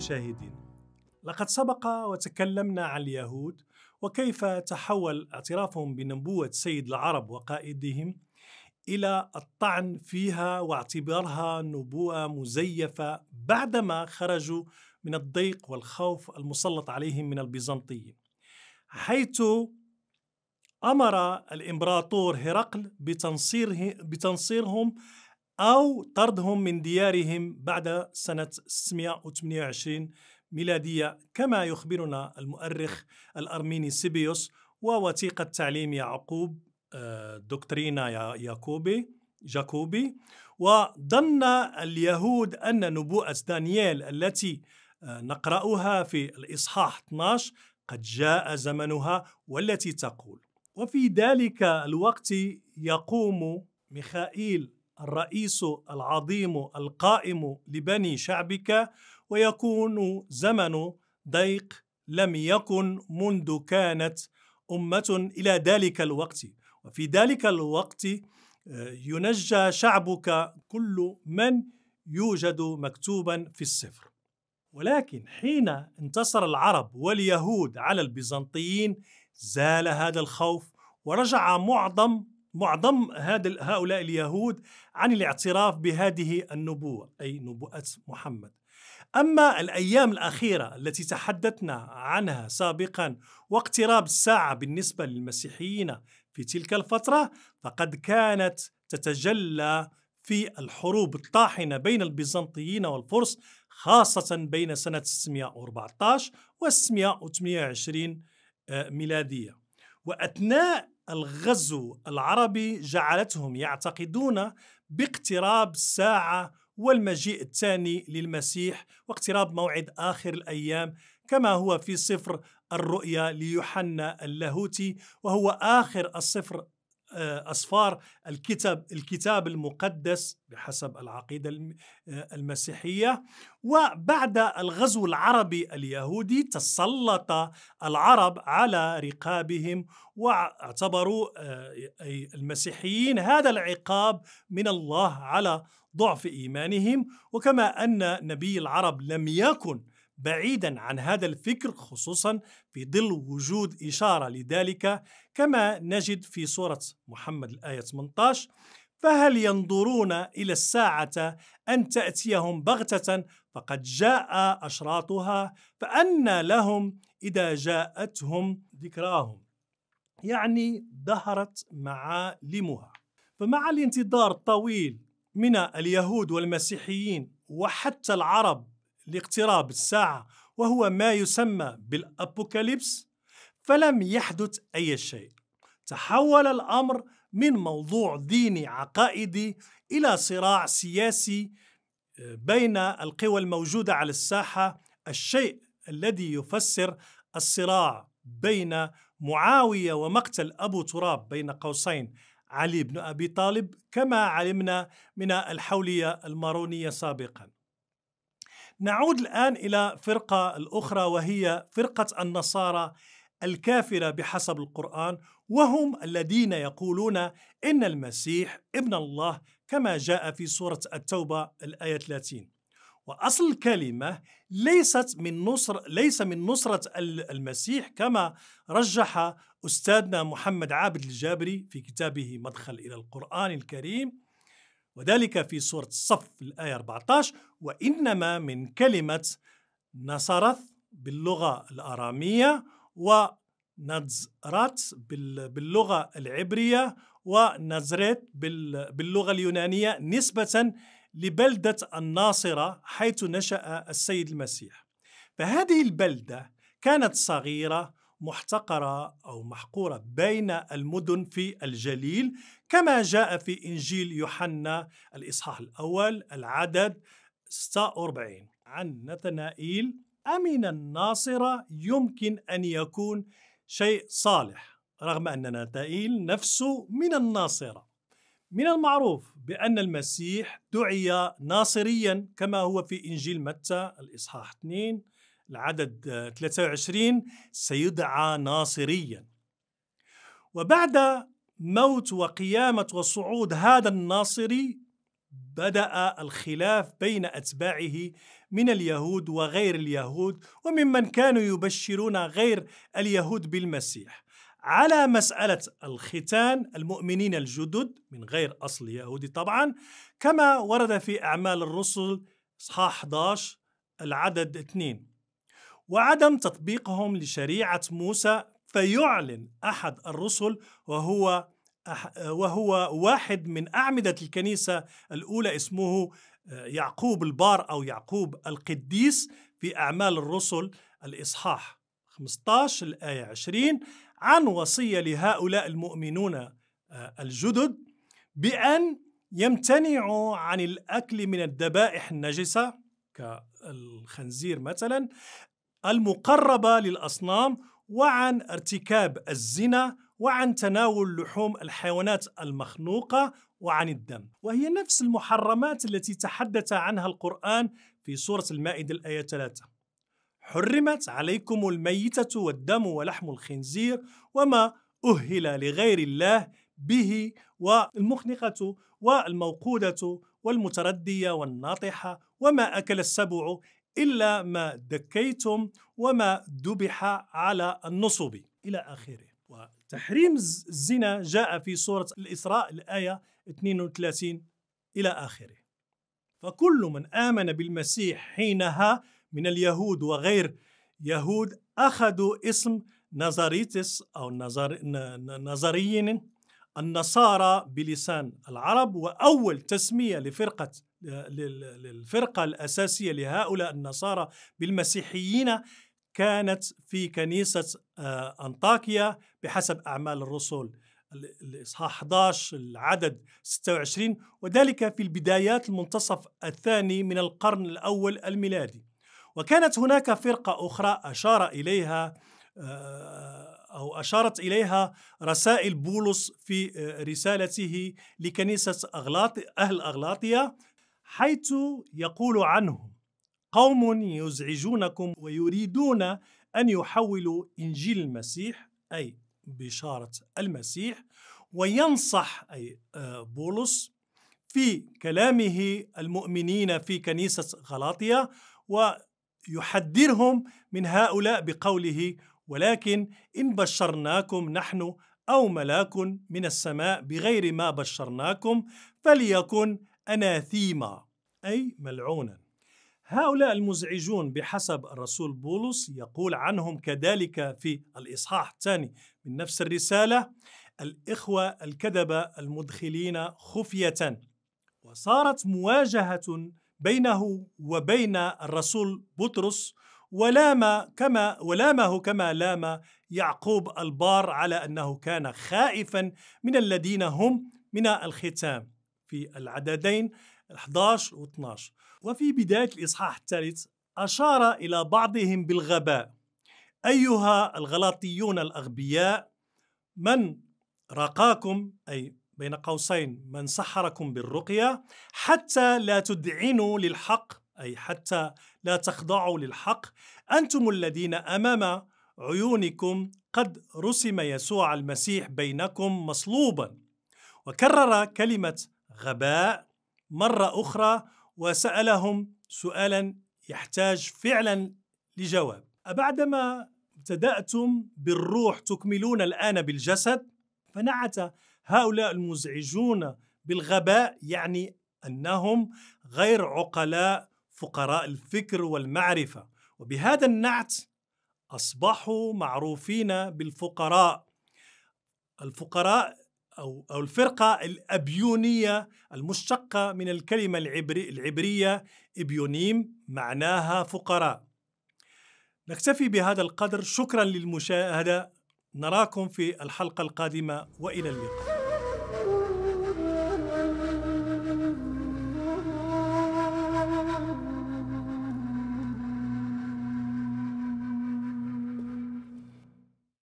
المشاهدين لقد سبق وتكلمنا عن اليهود وكيف تحول اعترافهم بنبوة سيد العرب وقائدهم إلى الطعن فيها واعتبارها نبوءة مزيفة بعدما خرجوا من الضيق والخوف المسلط عليهم من البيزنطيين حيث أمر الإمبراطور هرقل بتنصيره بتنصيرهم أو طردهم من ديارهم بعد سنة 628 ميلادية كما يخبرنا المؤرخ الأرميني سيبيوس ووثيقة تعليم يعقوب آه، دكترينا ياكوبي جاكوبي وظن اليهود أن نبوءة دانيال التي آه، نقرأها في الإصحاح 12 قد جاء زمنها والتي تقول وفي ذلك الوقت يقوم ميخائيل الرئيس العظيم القائم لبني شعبك ويكون زمن ضيق لم يكن منذ كانت أمة إلى ذلك الوقت وفي ذلك الوقت آه، ينجى شعبك كل من يوجد مكتوبا في السفر ولكن حين انتصر العرب واليهود على البيزنطيين زال هذا الخوف ورجع معظم معظم هذا هؤلاء اليهود عن الاعتراف بهذه النبوة أي نبوءة محمد أما الأيام الأخيرة التي تحدثنا عنها سابقا واقتراب الساعة بالنسبة للمسيحيين في تلك الفترة فقد كانت تتجلى في الحروب الطاحنة بين البيزنطيين والفرس خاصة بين سنة 614 و 628 ميلادية وأثناء الغزو العربي جعلتهم يعتقدون باقتراب الساعه والمجيء الثاني للمسيح واقتراب موعد اخر الايام كما هو في سفر الرؤيا ليوحنا اللاهوتي وهو اخر السفر أصفار آه، الكتاب الكتاب المقدس بحسب العقيدة آه، المسيحية وبعد الغزو العربي اليهودي تسلط العرب على رقابهم واعتبروا آه، المسيحيين هذا العقاب من الله على ضعف إيمانهم وكما أن نبي العرب لم يكن بعيدا عن هذا الفكر خصوصا في ظل وجود إشارة لذلك كما نجد في سورة محمد الآية 18 فهل ينظرون إلى الساعة أن تأتيهم بغتة فقد جاء أشراطها فأنى لهم إذا جاءتهم ذكراهم يعني ظهرت معالمها فمع الانتظار الطويل من اليهود والمسيحيين وحتى العرب لاقتراب الساعة وهو ما يسمى بالأبوكاليبس فلم يحدث أي شيء تحول الأمر من موضوع ديني عقائدي إلى صراع سياسي آه، بين القوى الموجودة على الساحة الشيء الذي يفسر الصراع بين معاوية ومقتل أبو تراب بين قوسين علي بن أبي طالب كما علمنا من الحولية المارونية سابقاً نعود الآن إلى فرقة الأخرى وهي فرقة النصارى الكافرة بحسب القرآن وهم الذين يقولون إن المسيح ابن الله كما جاء في سورة التوبة الآية 30 وأصل الكلمة ليست من نصر ليس من نصرة المسيح كما رجح أستاذنا محمد عابد الجابري في كتابه مدخل إلى القرآن الكريم وذلك في سورة الصف الآية 14 وإنما من كلمة نصرث باللغة الأرامية ونزرات باللغة العبرية ونزرت باللغة اليونانية نسبة لبلدة الناصرة حيث نشأ السيد المسيح فهذه البلدة كانت صغيرة محتقرة أو محقورة بين المدن في الجليل كما جاء في إنجيل يوحنا الإصحاح الأول العدد 46 عن نتنائيل أمن الناصرة يمكن أن يكون شيء صالح رغم أن نتنائيل نفسه من الناصرة من المعروف بأن المسيح دعي ناصريا كما هو في إنجيل متى الإصحاح 2 العدد 23 سيدعى ناصريا وبعد موت وقيامة وصعود هذا الناصري بدأ الخلاف بين أتباعه من اليهود وغير اليهود وممن كانوا يبشرون غير اليهود بالمسيح على مسألة الختان المؤمنين الجدد من غير أصل يهودي طبعا كما ورد في أعمال الرسل إصحاح 11 العدد 2 وعدم تطبيقهم لشريعة موسى فيعلن أحد الرسل وهو وهو واحد من أعمدة الكنيسة الأولى اسمه آه، يعقوب البار أو يعقوب القديس في أعمال الرسل الإصحاح 15 الآية 20 عن وصية لهؤلاء المؤمنون آه، الجدد بأن يمتنعوا عن الأكل من الذبائح النجسة كالخنزير مثلا المقربة للأصنام وعن ارتكاب الزنا وعن تناول لحوم الحيوانات المخنوقة وعن الدم وهي نفس المحرمات التي تحدث عنها القرآن في سورة المائدة الآية 3 حرمت عليكم الميتة والدم ولحم الخنزير وما أهل لغير الله به والمخنقة والموقودة والمتردية والناطحة وما أكل السبع إلا ما دكيتم وما ذبح على النصب إلى آخره وتحريم الزنا جاء في سورة الإسراء الآية 32 إلى آخره فكل من آمن بالمسيح حينها من اليهود وغير يهود أخذوا اسم نظريتس أو نظر... نظريين النصارى بلسان العرب وأول تسمية لفرقة للفرقة الأساسية لهؤلاء النصارى بالمسيحيين كانت في كنيسة آه، أنطاكيا بحسب أعمال الرسل الإصحاح 11 العدد 26 وذلك في البدايات المنتصف الثاني من القرن الأول الميلادي وكانت هناك فرقة أخرى أشار إليها آه، أو أشارت إليها رسائل بولس في آه، رسالته لكنيسة أغلاط أهل أغلاطية حيث يقول عنه قوم يزعجونكم ويريدون أن يحولوا إنجيل المسيح أي بشارة المسيح وينصح أي آه، بولس في كلامه المؤمنين في كنيسة غلاطيا ويحذرهم من هؤلاء بقوله ولكن إن بشرناكم نحن أو ملاك من السماء بغير ما بشرناكم فليكن أناثيما أي ملعونا هؤلاء المزعجون بحسب الرسول بولس يقول عنهم كذلك في الإصحاح الثاني من نفس الرسالة الإخوة الكذبة المدخلين خفية وصارت مواجهة بينه وبين الرسول بطرس ولام كما ولامه كما لام يعقوب البار على أنه كان خائفا من الذين هم من الختام في العددين 11 و 12 وفي بداية الإصحاح الثالث أشار إلى بعضهم بالغباء أيها الغلاطيون الأغبياء من رقاكم أي بين قوسين من سحركم بالرقية حتى لا تدعنوا للحق أي حتى لا تخضعوا للحق أنتم الذين أمام عيونكم قد رسم يسوع المسيح بينكم مصلوبا وكرر كلمة غباء مرة أخرى وسألهم سؤالا يحتاج فعلا لجواب أبعدما ابتدأتم بالروح تكملون الآن بالجسد فنعت هؤلاء المزعجون بالغباء يعني أنهم غير عقلاء فقراء الفكر والمعرفة وبهذا النعت أصبحوا معروفين بالفقراء الفقراء أو أو الفرقة الأبيونية المشتقة من الكلمة العبري العبرية إبيونيم معناها فقراء نكتفي بهذا القدر شكرا للمشاهدة نراكم في الحلقة القادمة وإلى اللقاء